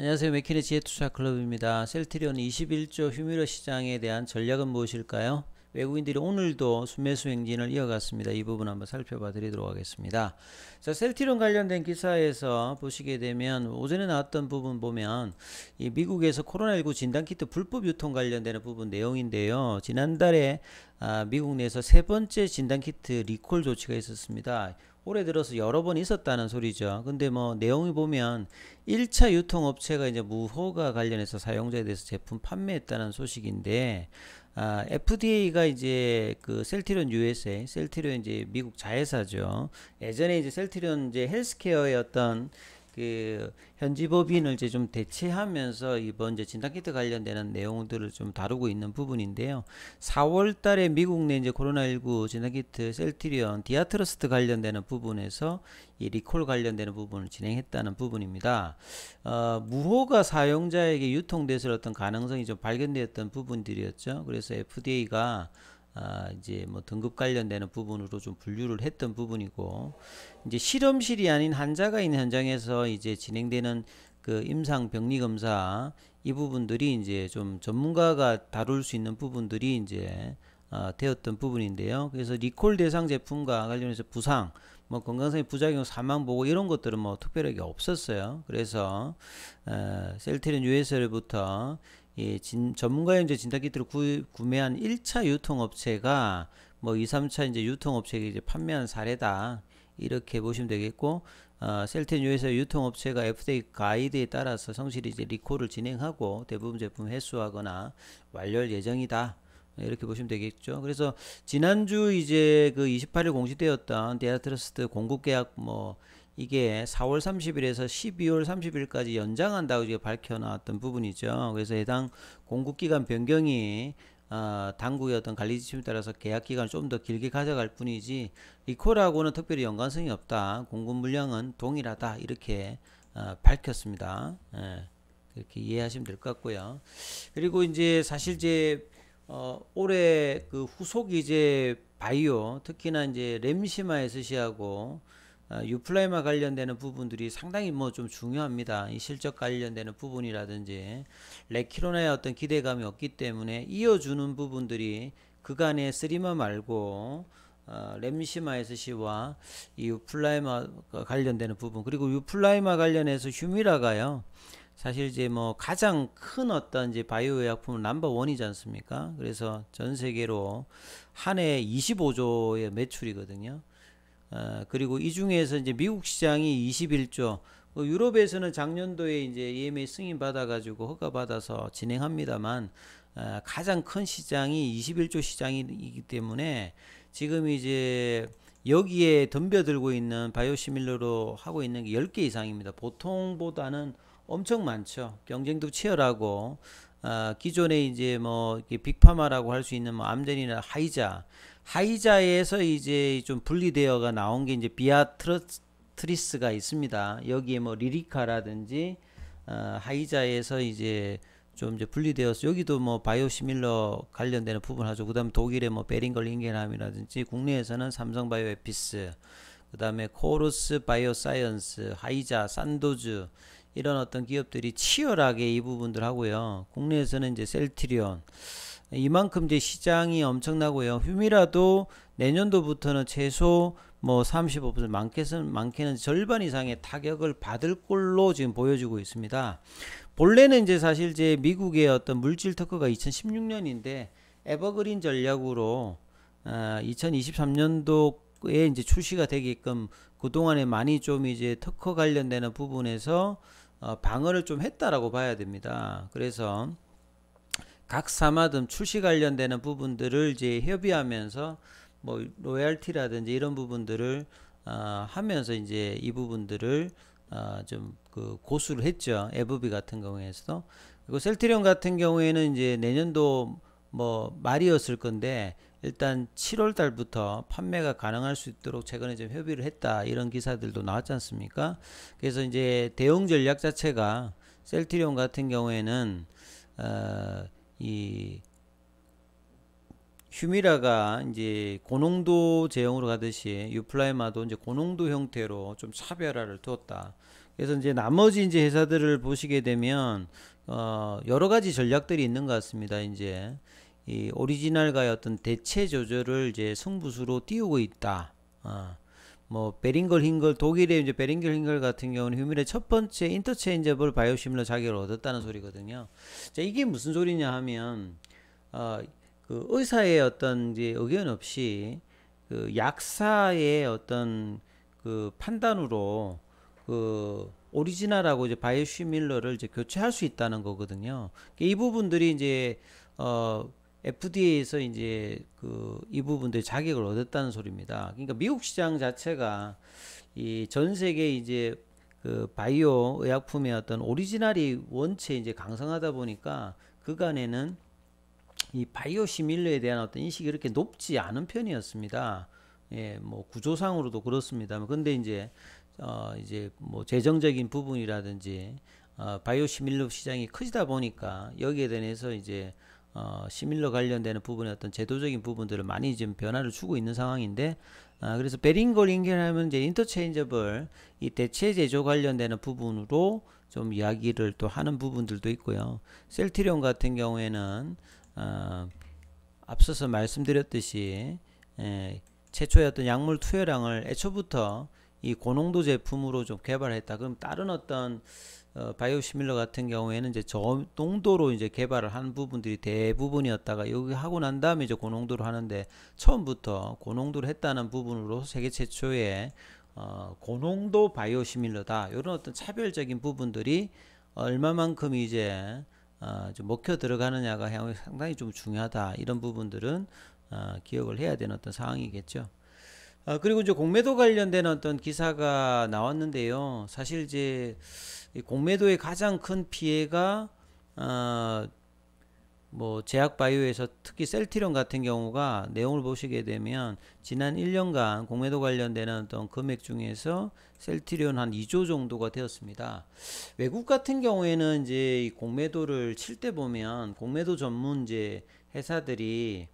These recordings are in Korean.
안녕하세요. 맥킨의 지혜투자 클럽입니다. 셀트리온 21조 휴미러 시장에 대한 전략은 무엇일까요? 외국인들이 오늘도 순매수 행진을 이어갔습니다. 이 부분 한번 살펴봐 드리도록 하겠습니다. 자, 셀트리온 관련된 기사에서 보시게 되면 오전에 나왔던 부분 보면 미국에서 코로나19 진단키트 불법 유통 관련되는 부분 내용인데요. 지난달에 아, 미국 내에서 세 번째 진단키트 리콜 조치가 있었습니다. 올해 들어서 여러 번 있었다는 소리죠. 근데 뭐 내용이 보면 1차 유통업체가 이제 무허가 관련해서 사용자에 대해서 제품 판매했다는 소식인데 아, FDA가 이제 그 셀티론 USA, 셀티론 이제 미국 자회사죠. 예전에 이제 셀티론 이제 헬스케어의 어떤 그 현지 법인을 이제 좀 대체하면서 이번 이제 진단 키트 관련되는 내용들을 좀 다루고 있는 부분인데요. 4월 달에 미국 내 이제 코로나19 진단 키트 셀트리온 디아트러스트 관련되는 부분에서 이 리콜 관련되는 부분을 진행했다는 부분입니다. 어, 무호가 사용자에게 유통돼서 어떤 가능성이 좀 발견되었던 부분들이었죠. 그래서 FDA가 아, 이제 뭐 등급 관련되는 부분으로 좀 분류를 했던 부분이고 이제 실험실이 아닌 환자가 있는 현장에서 이제 진행되는 그 임상 병리 검사 이 부분들이 이제 좀 전문가가 다룰 수 있는 부분들이 이제 아, 되었던 부분인데요. 그래서 리콜 대상 제품과 관련해서 부상, 뭐 건강상의 부작용, 사망 보고 이런 것들은 뭐 특별하게 없었어요. 그래서 셀트린 u 에 l 부터 예, 진, 전문가의 이제 진단 키트를 구, 구매한 1차 유통업체가 뭐 2, 3차 이제 유통업체에게 이제 판매한 사례다. 이렇게 보시면 되겠고 어, 셀텐유에서 유통업체가 FDA 가이드에 따라서 성실히 이제 리콜을 진행하고 대부분 제품 회수하거나 완료할 예정이다. 네, 이렇게 보시면 되겠죠. 그래서 지난주 이제 그 28일 공시되었던 데아트러스트 공급 계약 뭐 이게 4월 30일에서 12월 30일까지 연장한다고 이제 밝혀놨던 부분이죠. 그래서 해당 공급 기간 변경이 어, 당국의 어떤 관리 지침에 따라서 계약 기간을 좀 더 길게 가져갈 뿐이지 리콜하고는 특별히 연관성이 없다. 공급 물량은 동일하다 이렇게 어, 밝혔습니다. 예. 그렇게 이해하시면 될 것 같고요. 그리고 이제 사실 이제 어, 올해 그 후속 이제 바이오 특히나 이제 램시마 에스시하고 아, 유플라이마 관련되는 부분들이 상당히 뭐 좀 중요합니다. 이 실적 관련되는 부분이라든지 레키로나의 어떤 기대감이 없기 때문에 이어주는 부분들이 그간의 쓰리마 말고 어, 램시마 에스시와 유플라이마 관련되는 부분 그리고 유플라이마 관련해서 휴미라가요. 사실 이제 뭐 가장 큰 어떤 이제 바이오 의약품은 넘버 원이지 않습니까? 그래서 전 세계로 한해 25조의 매출이거든요. 어, 그리고 이 중에서 이제 미국 시장이 21조, 뭐 어, 유럽에서는 작년도에 이제 EMA 승인 받아가지고 허가 받아서 진행합니다만 어, 가장 큰 시장이 21조 시장이기 때문에 지금 이제 여기에 덤벼들고 있는 바이오시밀러로 하고 있는 게 10개 이상입니다. 보통보다는 엄청 많죠. 경쟁도 치열하고 어, 기존에 이제 뭐 빅파마라고 할 수 있는 뭐 암덴이나 하이자 하이자에서 이제 좀 분리되어가 나온 게 이제 비아트리스가 있습니다. 여기에 뭐 리리카라든지 어, 하이자에서 이제 좀 이제 분리되어서 여기도 뭐 바이오시밀러 관련되는 부분 하죠. 그다음 에 독일의 뭐 베링걸 인겐함이라든지 국내에서는 삼성바이오 에피스 그다음에 코로스 바이오사이언스, 하이자, 산도즈 이런 어떤 기업들이 치열하게 이 부분들 하고요. 국내에서는 이제 셀트리온 이만큼 이제 시장이 엄청나고요. 휴미라도 내년도부터는 최소 뭐35% 많게는 많게는 절반 이상의 타격을 받을 걸로 지금 보여지고 있습니다. 본래는 이제 사실 제 미국의 어떤 물질 특허가 2016년인데 에버그린 전략으로 어, 2023년도에 이제 출시가 되게끔 그동안에 많이 좀 이제 특허 관련되는 부분에서 어, 방어를 좀 했다라고 봐야 됩니다. 그래서 각 사마듬 출시 관련되는 부분들을 이제 협의하면서 뭐 로얄티라든지 이런 부분들을 어, 하면서 이제 이 부분들을 어, 좀그 고수를 했죠. 에브비 같은 경우에서도 그리고 셀트리온 같은 경우에는 이제 내년도 뭐 말이었을 건데 일단 7월 달부터 판매가 가능할 수 있도록 최근에 좀 협의를 했다 이런 기사들도 나왔지 않습니까? 그래서 이제 대응 전략 자체가 셀트리온 같은 경우에는 어, 이 휴미라가 이제 고농도 제형으로 가듯이 유플라이마도 이제 고농도 형태로 좀 차별화를 두었다. 그래서 이제 나머지 이제 회사들을 보시게 되면 어 여러 가지 전략들이 있는 것 같습니다. 이제 이 오리지널 과의 어떤 대체 조절을 이제 승부수로 띄우고 있다. 어. 뭐 베링걸 힝걸 독일의 이제 베링걸 힝걸 같은 경우는 휴밀의 첫 번째 인터체인저블 바이오시밀러 자격을 얻었다는 소리거든요. 자 이게 무슨 소리냐 하면 어, 그 의사의 어떤 이제 의견 없이 그 약사의 어떤 그 판단으로 그 오리지널하고 이제 바이오시밀러를 이제 교체할 수 있다는 거거든요. 그러니까 이 부분들이 이제 어 FDA에서 이제 그 이 부분들 자격을 얻었다는 소리입니다. 그러니까 미국 시장 자체가 이 전 세계 이제 그 바이오 의약품의 어떤 오리지널이 원체 이제 강성하다 보니까 그간에는 이 바이오 시밀러에 대한 어떤 인식이 이렇게 높지 않은 편이었습니다. 예, 뭐 구조상으로도 그렇습니다 근데 이제 어 이제 뭐 재정적인 부분이라든지 어 바이오 시밀러 시장이 크지다 보니까 여기에 대해서 이제 어, 시밀러 관련되는 부분의 어떤 제도적인 부분들을 많이 지금 변화를 주고 있는 상황인데 아, 그래서 베링걸 인겔하면 이제 인터체인저블 이 대체 제조 관련되는 부분으로 좀 이야기를 또 하는 부분들도 있고요. 셀트리온 같은 경우에는 어, 앞서서 말씀드렸듯이 에, 예, 최초의 어떤 약물 투여량을 애초부터 이 고농도 제품으로 좀 개발했다. 그럼 다른 어떤 어, 바이오시밀러 같은 경우에는 이제 저농도로 이제 개발을 한 부분들이 대부분이었다가 여기 하고 난 다음에 이제 고농도로 하는데 처음부터 고농도를 했다는 부분으로 세계 최초의 어, 고농도 바이오시밀러다 이런 어떤 차별적인 부분들이 얼마만큼 이제 어, 좀 먹혀 들어가느냐가 향후 상당히 좀 중요하다 이런 부분들은 어, 기억을 해야 되는 어떤 상황이겠죠. 아, 그리고 이제 공매도 관련된 어떤 기사가 나왔는데요. 사실 이제 공매도의 가장 큰 피해가 아, 뭐 제약바이오에서 특히 셀티론 같은 경우가 내용을 보시게 되면 지난 1년간 공매도 관련되는 어떤 금액 중에서 셀티론 한 2조 정도가 되었습니다. 외국 같은 경우에는 이제 이 공매도를 칠 때 보면 공매도 전문 이제 회사들이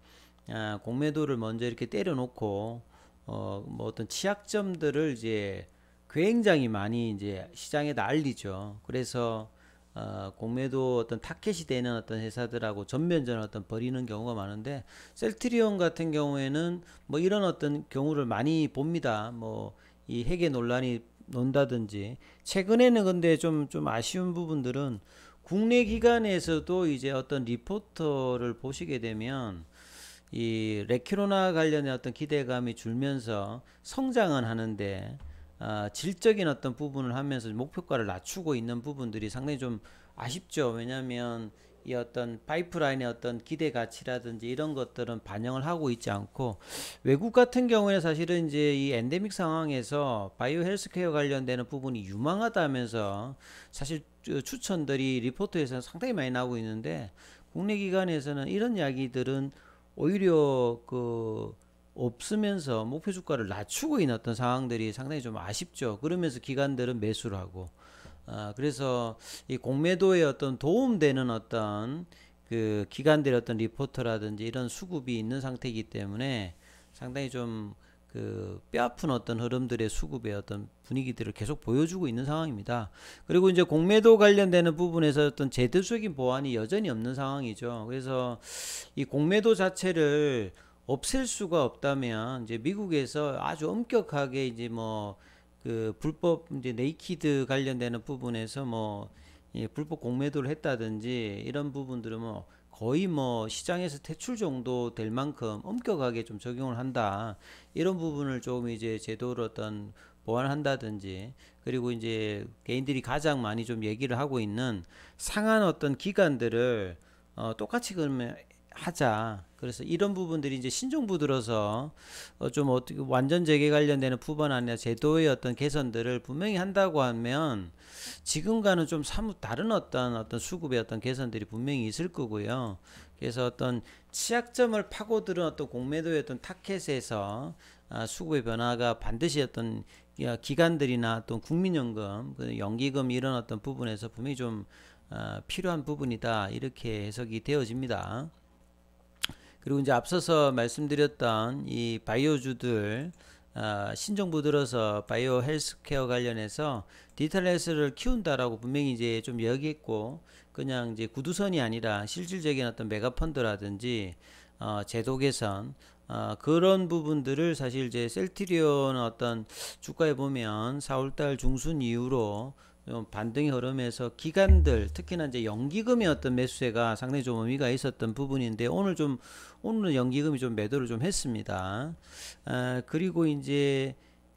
아, 공매도를 먼저 이렇게 때려놓고 어, 뭐 어떤 취약점들을 이제 굉장히 많이 이제 시장에다 리죠 그래서 어, 공매도 어떤 타켓이 되는 어떤 회사들하고 전면전 어떤 벌이는 경우가 많은데 셀트리온 같은 경우에는 뭐 이런 어떤 경우를 많이 봅니다. 뭐 이 핵의 논란이 논다든지 최근에는 근데 좀좀 좀 아쉬운 부분들은 국내 기관에서도 이제 어떤 리포터를 보시게 되면 이 레키로나 관련의 어떤 기대감이 줄면서 성장은 하는데 어, 질적인 어떤 부분을 하면서 목표가를 낮추고 있는 부분들이 상당히 좀 아쉽죠. 왜냐하면 이 어떤 파이프라인의 어떤 기대 가치라든지 이런 것들은 반영을 하고 있지 않고 외국 같은 경우에 사실은 이제 이 엔데믹 상황에서 바이오 헬스케어 관련되는 부분이 유망하다면서 사실 추천들이 리포트에서는 상당히 많이 나오고 있는데 국내 기관에서는 이런 이야기들은 오히려 그 없으면서 목표 주가를 낮추고 있었던 상황들이 상당히 좀 아쉽죠. 그러면서 기관들은 매수를 하고 아, 그래서 이 공매도에 어떤 도움되는 어떤 그 기관들의 어떤 리포터라든지 이런 수급이 있는 상태이기 때문에 상당히 좀그 뼈아픈 어떤 흐름들의 수급의 어떤 분위기들을 계속 보여주고 있는 상황입니다. 그리고 이제 공매도 관련되는 부분에서 어떤 제도적인 보완이 여전히 없는 상황이죠. 그래서 이 공매도 자체를 없앨 수가 없다면 이제 미국에서 아주 엄격하게 이제 뭐 그 불법 이제 네이키드 관련되는 부분에서 뭐 예, 불법 공매도를 했다든지 이런 부분들은 뭐 거의 뭐 시장에서 퇴출 정도 될 만큼 엄격하게 좀 적용을 한다. 이런 부분을 좀 이제 제도를 어떤 보완한다든지 그리고 이제 개인들이 가장 많이 좀 얘기를 하고 있는 상한 어떤 기간들을 어, 똑같이 그러면 하자. 그래서 이런 부분들이 이제 신정부 들어서 어 좀 어떻게 완전 재개 관련되는 부분 아니라 제도의 어떤 개선들을 분명히 한다고 하면 지금과는 좀 사뭇 다른 어떤 어떤 수급의 어떤 개선들이 분명히 있을 거고요. 그래서 어떤 취약점을 파고들은 어떤 공매도의 어떤 타켓에서 아, 수급의 변화가 반드시 어떤 기관들이나 또 국민연금, 그 연기금 이런 어떤 부분에서 분명히 좀 어, 필요한 부분이다 이렇게 해석이 되어집니다. 그리고 이제 앞서서 말씀드렸던 이 바이오주들 어, 신정부 들어서 바이오 헬스케어 관련해서 디지털헬스를 키운다라고 분명히 이제 좀 여기했고 그냥 이제 구두선이 아니라 실질적인 어떤 메가펀드라든지 어, 제도 개선 어, 그런 부분들을 사실 이제 셀트리온 어떤 주가에 보면 4월달 중순 이후로 어, 반등의 흐름에서 기간들 특히나 이제 연기금이 어떤 매수세가 상당히 좀 의미가 있었던 부분인데 오늘 좀오늘 연기금이 좀 매도를 좀 했습니다. 아, 그리고 이제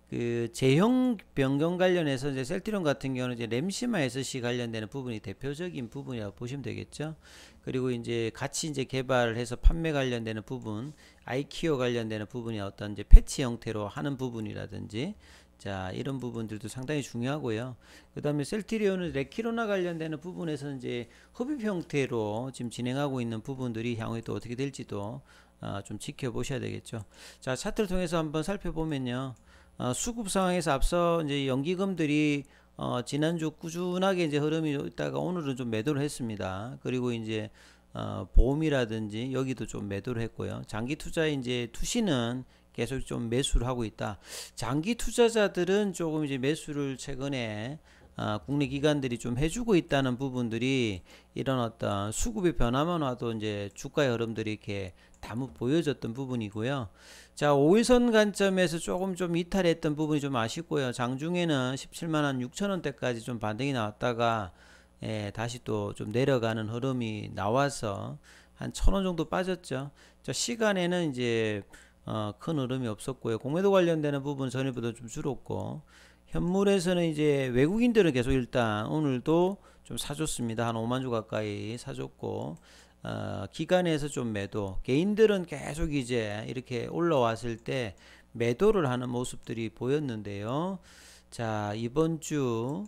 그 제형 변경 관련해서 이제 셀트리 같은 경우는 이제 램시마 SC 관련되는 부분이 대표적인 부분이라고 보시면 되겠죠. 그리고 이제 같이 이제 개발을 해서 판매 관련되는 부분, 아이키오 관련되는 부분이 어떤 이제 패치 형태로 하는 부분이라든지 자 이런 부분들도 상당히 중요하고요 그 다음에 셀트리온은 레키로나 관련되는 부분에서 이제 흡입 형태로 지금 진행하고 있는 부분들이 향후에 또 어떻게 될지도 아, 좀 지켜보셔야 되겠죠 자 차트를 통해서 한번 살펴보면요 아, 수급 상황에서 앞서 이제 연기금들이 어, 지난주 꾸준하게 이제 흐름이 있다가 오늘은 좀 매도를 했습니다 그리고 이제 어, 보험이라든지 여기도 좀 매도를 했고요 장기 투자 이제 투시는 계속 좀 매수를 하고 있다. 장기 투자자들은 조금 이제 매수를 최근에 아, 국내 기관들이 좀 해주고 있다는 부분들이 이런 어떤 수급의 변화만 와도 이제 주가의 흐름들이 이렇게 다무 보여졌던 부분이고요. 자, 5일선 관점에서 조금 좀 이탈했던 부분이 좀 아쉽고요. 장중에는 17만 6천원대까지 좀 반등이 나왔다가 예, 다시 또 좀 내려가는 흐름이 나와서 한천원 정도 빠졌죠. 저 시간에는 이제 어, 큰 흐름이 없었고요. 공매도 관련되는 부분 전일보다 좀 줄었고 현물에서는 이제 외국인들은 계속 일단 오늘도 좀 사줬습니다. 한 5만 주 가까이 사줬고 어, 기간에서 좀 매도 개인들은 계속 이제 이렇게 올라왔을 때 매도를 하는 모습들이 보였는데요. 자 이번 주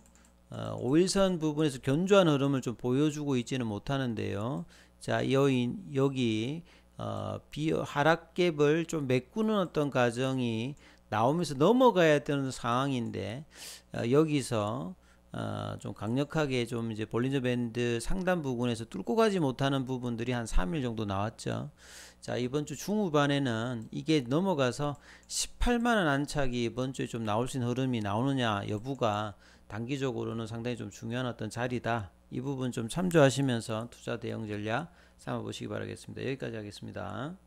어, 5일선 부분에서 견조한 흐름을 좀 보여주고 있지는 못하는데요. 자 여인, 여기 어, 비 하락갭을 좀 메꾸는 어떤 과정이 나오면서 넘어가야 되는 상황인데 어, 여기서 어, 좀 강력하게 좀 이제 볼린저 밴드 상단 부분에서 뚫고 가지 못하는 부분들이 한 3일 정도 나왔죠. 자, 이번 주 중후반에는 이게 넘어가서 18만원 안착이 이번 주에 좀 나올 수 있는 흐름이 나오느냐 여부가 단기적으로는 상당히 좀 중요한 어떤 자리다. 이 부분 좀 참조하시면서 투자 대응 전략 삼아 보시기 바라겠습니다. 여기까지 하겠습니다.